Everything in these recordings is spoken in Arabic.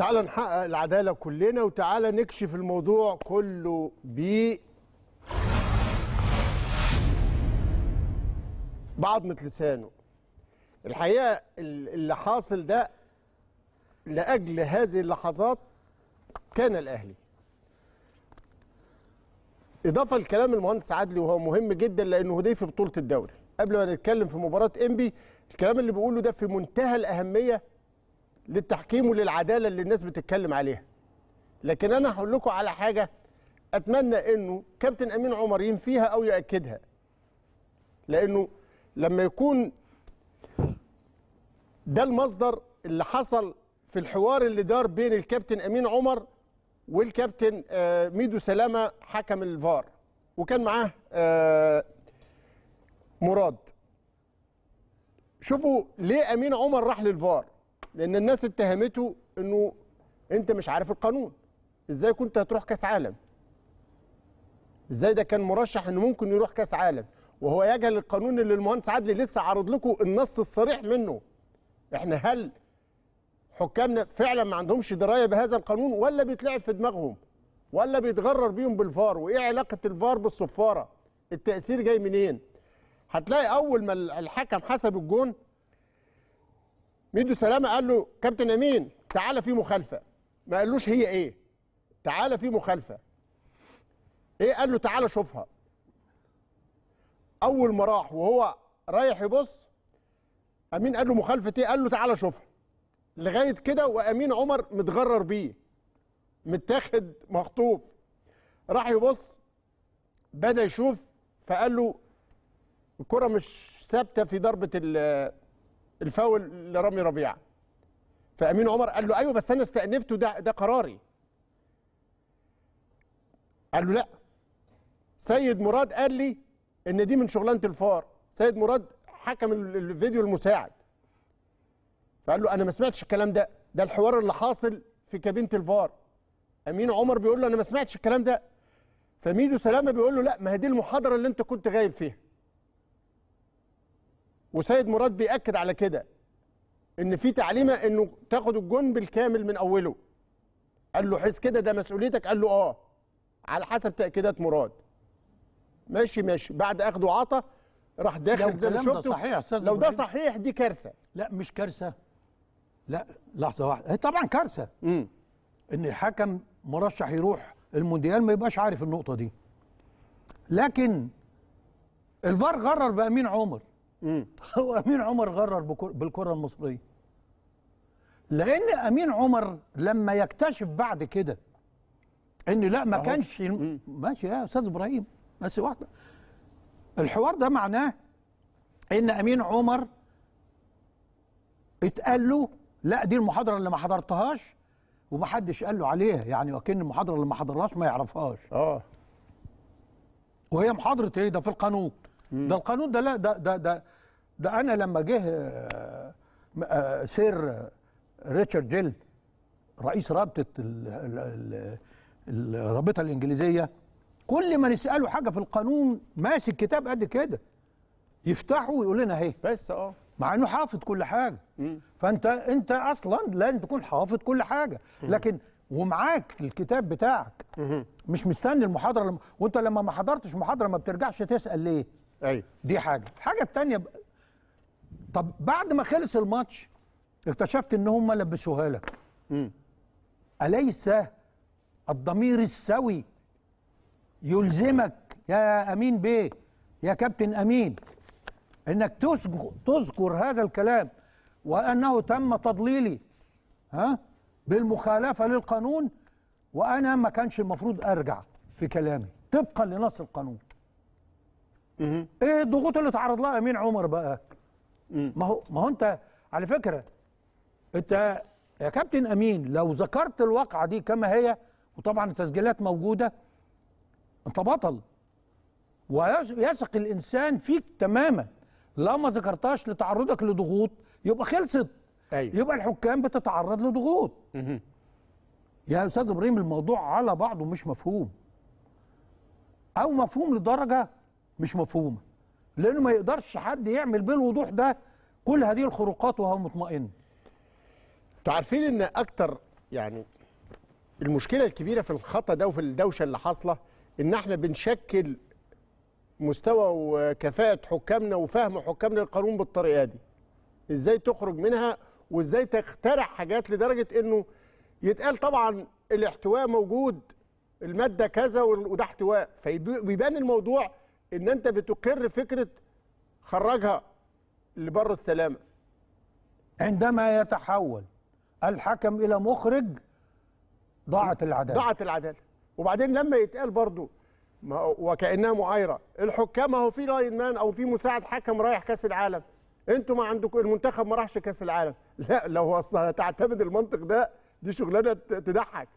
تعال نحقق العدالة كلنا وتعال نكشف الموضوع كله ب بعضمة لسانه الحقيقة اللي حاصل ده لأجل هذه اللحظات كان الأهلي إضافة لكلام المهندس عدلي وهو مهم جدا لأنه في بطولة الدوري قبل ما نتكلم في مباراة إنبي الكلام اللي بيقوله ده في منتهى الأهمية للتحكيم وللعداله اللي الناس بتتكلم عليها لكن انا هقول لكم على حاجه اتمنى انه كابتن امين عمر ينفيها او ياكدها لانه لما يكون ده المصدر اللي حصل في الحوار اللي دار بين الكابتن امين عمر والكابتن آه، ميدو سلامه حكم الفار وكان معاه آه، مراد شوفوا ليه امين عمر راح للفار لان الناس اتهمته انه انت مش عارف القانون ازاي كنت هتروح كاس عالم ازاي ده كان مرشح انه ممكن يروح كاس عالم وهو يجهل القانون اللي المهندس عدلي لسه عارض لكم النص الصريح منه احنا هل حكامنا فعلا ما عندهمش درايه بهذا القانون ولا بيتلعب في دماغهم ولا بيتغرر بيهم بالفار وايه علاقه الفار بالصفاره التاثير جاي منين هتلاقي اول ما الحكم حسب الجون ميدو سلامه قال له كابتن امين تعالى في مخالفه ما قالوش هي ايه تعالى في مخالفه ايه قال له تعالى شوفها اول ما راح وهو رايح يبص امين قال له مخالفه ايه قال له تعالى شوفها لغايه كده وامين عمر متغرر بيه متاخد مخطوف راح يبص بدا يشوف فقال له الكره مش ثابته في ضربه الفاول لرامي ربيعه فامين عمر قال له ايوه بس انا استأنفته ده ده قراري قال له لا سيد مراد قال لي ان دي من شغلانه الفار سيد مراد حكم الفيديو المساعد فقال له انا ما سمعتش الكلام ده ده الحوار اللي حاصل في كابينه الفار امين عمر بيقول له انا ما سمعتش الكلام ده فميدو سلامه بيقول له لا ما هي دي المحاضره اللي انت كنت غايب فيها وسيد مراد بيأكد على كده ان في تعليمه انه تاخد الجون بالكامل من اوله قال له حس كده ده مسؤوليتك قال له اه على حسب تاكيدات مراد ماشي ماشي بعد اخده وعطى راح داخل زي ما شفت صحيح استاذ لو ده صحيح دي كارثه لا مش كارثه لا لحظه واحده هي طبعا كارثه امم ان الحكم مرشح يروح المونديال ما يبقاش عارف النقطه دي لكن الفار غرر بامين عمر هو امين عمر غرر بالكره المصريه لان امين عمر لما يكتشف بعد كده ان لا ما كانش ماشي يا استاذ ابراهيم بس واحده الحوار ده معناه ان امين عمر اتقال له لا دي المحاضره اللي ما حضرتهاش ومحدش قال له عليها يعني وكان المحاضره اللي ما حضرهاش ما يعرفهاش اه وهي محاضره ايه ده في القانون ده القانون ده لا ده ده ده, ده انا لما جه آه، آه، سير ريتشارد جيل رئيس رابطه الرابطه الانجليزيه كل ما نساله حاجه في القانون ماسك كتاب قد كده يفتحه ويقول لنا اهي بس اه مع انه حافظ كل حاجه فانت انت اصلا لازم تكون حافظ كل حاجه لكن ومعاك الكتاب بتاعك مش مستني المحاضره وانت لما ما حضرتش محاضره ما بترجعش تسال ليه ايوه دي حاجه الحاجه الثانيه ب... طب بعد ما خلص الماتش اكتشفت ان هم لبسوها لك اليس الضمير السوي يلزمك يا امين بيه يا كابتن امين انك تذكر هذا الكلام وانه تم تضليلي ها بالمخالفه للقانون وانا ما كانش المفروض ارجع في كلامي طبقا لنص القانون ايه الضغوط اللي تعرض لها امين عمر بقى ما هو ما هو انت على فكره انت يا كابتن امين لو ذكرت الواقعه دي كما هي وطبعا التسجيلات موجوده انت بطل ويثق الانسان فيك تماما لو ما ذكرتهاش لتعرضك لضغوط يبقى خلصت أيوة. يبقى الحكام بتتعرض لضغوط يا استاذ ابراهيم الموضوع على بعضه مش مفهوم او مفهوم لدرجه مش مفهومه لانه ما يقدرش حد يعمل بالوضوح ده كل هذه الخروقات وهو مطمئن تعرفين ان اكتر يعني المشكله الكبيره في الخطا ده وفي الدوشه اللي حاصله ان احنا بنشكل مستوى وكفاءه حكامنا وفهم حكامنا للقانون بالطريقه دي ازاي تخرج منها وازاي تخترع حاجات لدرجه انه يتقال طبعا الاحتواء موجود الماده كذا وده احتواء فيبان الموضوع ان انت بتقر فكره خرجها لبر السلامه عندما يتحول الحكم الى مخرج ضاعت العداله ضاعت العداله وبعدين لما يتقال برضه وكانها معايره الحكام اهو في لاين مان او في مساعد حكم رايح كاس العالم انتوا ما عندكم المنتخب ما راحش كاس العالم لا لو اصل هتعتمد المنطق ده دي شغلانه تضحك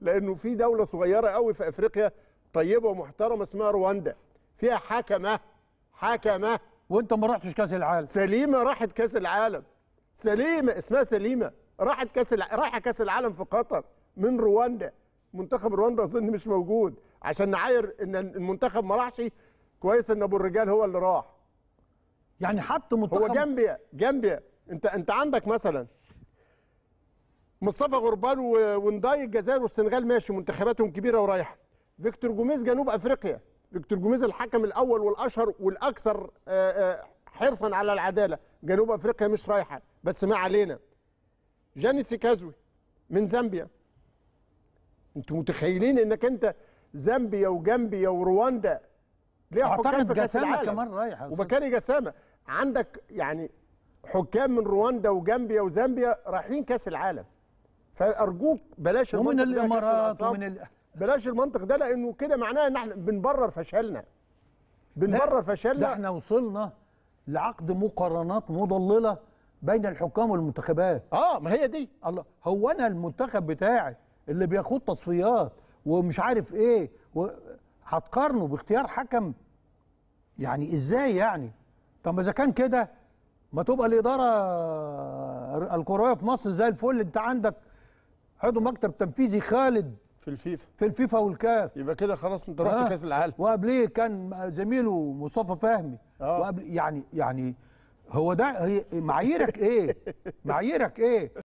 لانه في دوله صغيره قوي في افريقيا طيبه ومحترمه اسمها رواندا فيها حكمه حكمه وانت ما رحتش كاس العالم سليمه راحت كاس العالم سليمه اسمها سليمه راحت كاس الع... رايحه كاس العالم في قطر من رواندا منتخب رواندا اظن مش موجود عشان نعاير ان المنتخب ما راحش كويس ان ابو الرجال هو اللي راح يعني حتى منتخب هو جامبيا جامبيا انت انت عندك مثلا مصطفى غربان ونداي الجزائر والسنغال ماشي منتخباتهم كبيره ورايحه فيكتور جوميز جنوب افريقيا دكتور جوميز الحكم الاول والاشهر والاكثر آه، آه، حرصا على العداله جنوب افريقيا مش رايحه بس ما علينا جاني سيكازوي من زامبيا انتوا متخيلين انك انت زامبيا وجامبيا ورواندا ليه حكام في كاس العالم كمان رايحه ومكاني جسامه عندك يعني حكام من رواندا وجامبيا وزامبيا رايحين كاس العالم فارجوك بلاش ومن الامارات ومن ال... بلاش المنطق ده لانه كده معناه ان احنا بنبرر فشلنا بنبرر فشلنا ده احنا وصلنا لعقد مقارنات مضلله بين الحكام والمنتخبات اه ما هي دي الله هو انا المنتخب بتاعي اللي بياخد تصفيات ومش عارف ايه و... هتقارنه باختيار حكم يعني ازاي يعني طب اذا كان كده ما تبقى الاداره الكرويه في مصر زي الفل انت عندك عضو مكتب تنفيذي خالد في الفيفا في الفيفا والكاف يبقى كده خلاص انت رحت آه. كاس العالم وقبليه كان زميله مصطفى فهمي آه. وقبل يعني يعني هو ده معاييرك ايه معاييرك ايه